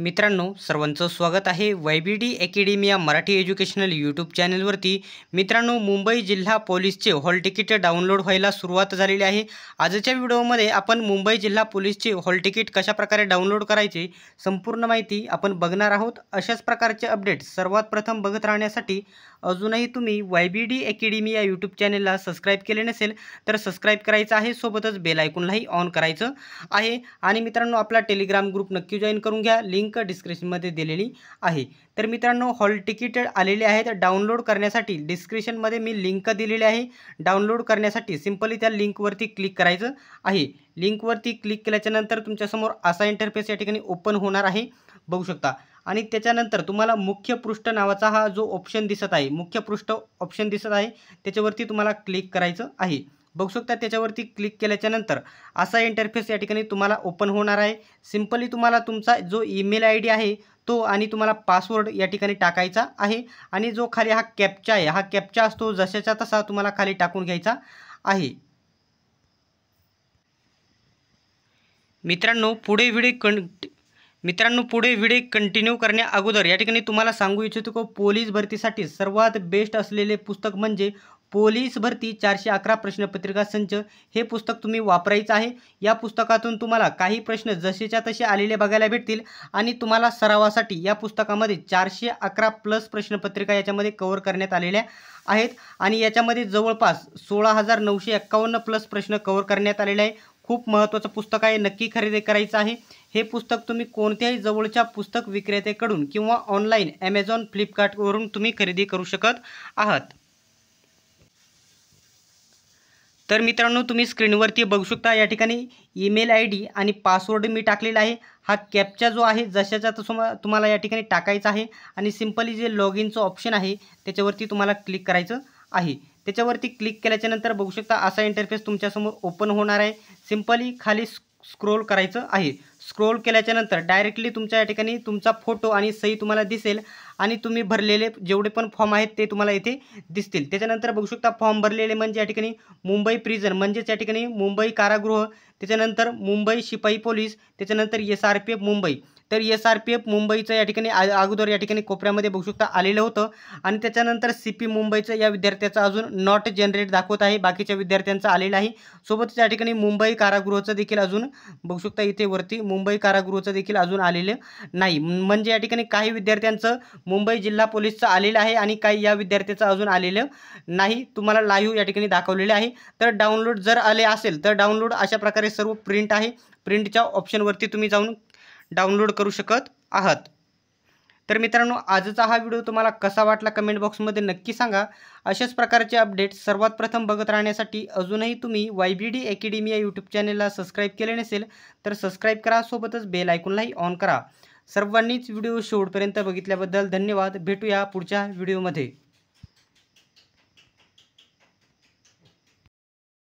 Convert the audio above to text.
मित्रांनो सर्वांचं स्वागत आहे वाय बी डी या मराठी एज्युकेशनल यूट्यूब चॅनलवरती मित्रांनो मुंबई जिल्हा पोलीसचे हॉल तिकीट डाउनलोड व्हायला सुरुवात झालेली आहे आजच्या व्हिडिओमध्ये आपण मुंबई जिल्हा पोलीसचे हॉल तिकीट कशाप्रकारे डाउनलोड करायचे संपूर्ण माहिती आपण बघणार आहोत अशाच प्रकारचे अपडेट सर्वात प्रथम बघत राहण्यासाठी अजूनही तुम्ही वाय बी डी अकॅडमी या यूट्यूब चॅनलला सबस्क्राईब केले नसेल तर सबस्क्राईब करायचं आहे सोबतच बेल ऐकूनलाही ऑन करायचं आहे आणि मित्रांनो आपला टेलिग्राम ग्रुप नक्की जॉईन करून घ्या लिंक लिंक डिस्क्रिप्शनमध्ये दिलेली आहे तर मित्रांनो हॉल तिकीट आलेले आहेत डाउनलोड करण्यासाठी डिस्क्रिप्शनमध्ये मी लिंक दिलेली आहे डाउनलोड करण्यासाठी सिंपली त्या लिंकवरती क्लिक करायचं आहे लिंकवरती क्लिक केल्याच्यानंतर तुमच्यासमोर असा इंटरफेस या ठिकाणी ओपन होणार आहे बघू शकता आणि त्याच्यानंतर तुम्हाला मुख्य पृष्ठ नावाचा हा जो ऑप्शन दिसत आहे मुख्य पृष्ठ ऑप्शन दिसत आहे त्याच्यावरती तुम्हाला क्लिक करायचं आहे बघू शकता त्याच्यावरती क्लिक केल्याच्या नंतर असा इंटरफेस या ठिकाणी तुम्हाला ओपन होणार आहे सिम्पली तुम्हाला तुमचा जो ईमेल आय डी आहे तो आणि तुम्हाला पासवर्ड या ठिकाणी टाकायचा आहे आणि जो खाली हा कॅपचा आहे हा कॅपचा असतो जशाचा तसा तुम्हाला खाली टाकून घ्यायचा आहे मित्रांनो पुढे व्हिडिओ कं मित्रांनो पुढे व्हिडिओ कंटिन्यू करण्या अगोदर या ठिकाणी तुम्हाला सांगू इच्छितो की पोलीस भरतीसाठी सर्वात बेस्ट असलेले पुस्तक म्हणजे पोलीस भरती चारशे अकरा प्रश्नपत्रिका संच हे पुस्तक तुम्ही वापरायचं आहे या पुस्तकातून तुम्हाला काही प्रश्न जसेच्या तसे आलेले बघायला भेटतील आणि तुम्हाला सरावासाठी या पुस्तकामध्ये चारशे अकरा प्लस प्रश्नपत्रिका याच्यामध्ये कवर करण्यात आलेल्या आहेत आणि याच्यामध्ये जवळपास सोळा हजार नऊशे प्लस प्रश्न कवर करण्यात आलेले आहे खूप महत्त्वाचं पुस्तक आहे नक्की खरेदी करायचं आहे हे पुस्तक तुम्ही कोणत्याही जवळच्या पुस्तक विक्रेत्याकडून किंवा ऑनलाईन ॲमेझॉन फ्लिपकार्टवरून तुम्ही खरेदी करू शकत आहात तर मित्रांनो तुम्ही स्क्रीनवरती बघू शकता या ठिकाणी ईमेल आय डी आणि पासवर्ड मी टाकलेला आहे हा कॅपचा जो आहे जशाचा तसं तुम्हाला या ठिकाणी टाकायचा आहे आणि सिम्पली जे लॉग इनचं ऑप्शन आहे त्याच्यावरती तुम्हाला क्लिक करायचं आहे त्याच्यावरती क्लिक केल्याच्यानंतर बघू शकता असा इंटरफेस तुमच्यासमोर ओपन होणार आहे सिम्पली खाली स्क्रोल करायचं आहे स्क्रोल केल्याच्यानंतर डायरेक्टली तुमच्या या ठिकाणी तुमचा फोटो आणि सही तुम्हाला दिसेल आणि तुम्ही भरलेले जेवढे पण फॉर्म आहेत ते तुम्हाला इथे दिसतील त्याच्यानंतर बघू शकता फॉर्म भरलेले म्हणजे या ठिकाणी मुंबई प्रिझन म्हणजेच या ठिकाणी मुंबई कारागृह त्याच्यानंतर मुंबई शिपाई पोलीस त्याच्यानंतर S R P F Mumbai तर एस आर पी एफ मुंबईचं या ठिकाणी अगोदर या ठिकाणी कोपऱ्यामध्ये बघू शकता आलेलं होतं आणि त्याच्यानंतर सी पी मुंबईचं या विद्यार्थ्याचं अजून नॉट जनरेट दाखवत आहे बाकीच्या विद्यार्थ्यांचं आलेलं आहे सोबतच या ठिकाणी मुंबई कारागृहाचं देखील अजून बघू शकता इथे वरती मुंबई कारागृहाचं देखील अजून आलेलं नाही म्हणजे या ठिकाणी काही विद्यार्थ्यांचं मुंबई जिल्हा पोलीसचं आलेलं आहे आणि काही या विद्यार्थ्याचं अजून आलेलं नाही तुम्हाला लाईव्ह या ठिकाणी दाखवलेलं आहे तर डाउनलोड जर आले असेल तर डाउनलोड अशा प्रकारे सर्व प्रिंट आहे प्रिंटच्या ऑप्शनवरती तुम्ही जाऊन डाउनलोड करू शकत आहात तर मित्रांनो आजचा हा व्हिडिओ तुम्हाला कसा वाटला कमेंट बॉक्समध्ये नक्की सांगा अशाच प्रकारचे अपडेट सर्वात प्रथम बघत राहण्यासाठी अजूनही तुम्ही वाय बी डी अकॅडमी या यूट्यूब चॅनेलला सबस्क्राईब केले नसेल तर सबस्क्राईब करा सोबतच बेल ऐकूनलाही ऑन करा सर्वांनीच व्हिडिओ शेवटपर्यंत बघितल्याबद्दल धन्यवाद भेटूया पुढच्या व्हिडिओमध्ये